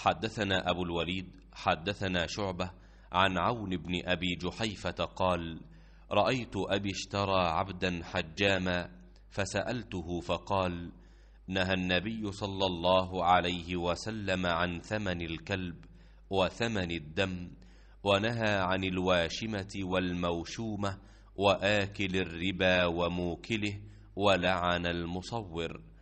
حدثنا أبو الوليد حدثنا شعبة عن عون بن أبي جحيفة قال رأيت أبي اشترى عبدا حجاما فسألته فقال نهى النبي صلى الله عليه وسلم عن ثمن الكلب وثمن الدم ونهى عن الواشمة والموشومة وآكل الربا وموكله ولعن المصور